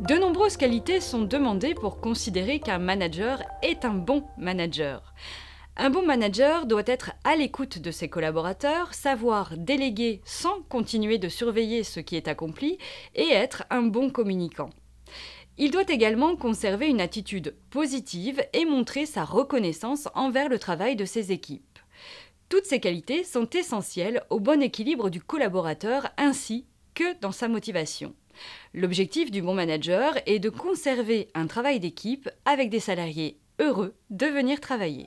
De nombreuses qualités sont demandées pour considérer qu'un manager est un bon manager. Un bon manager doit être à l'écoute de ses collaborateurs, savoir déléguer sans continuer de surveiller ce qui est accompli et être un bon communicant. Il doit également conserver une attitude positive et montrer sa reconnaissance envers le travail de ses équipes. Toutes ces qualités sont essentielles au bon équilibre du collaborateur ainsi que dans sa motivation. L'objectif du bon manager est de conserver un travail d'équipe avec des salariés heureux de venir travailler.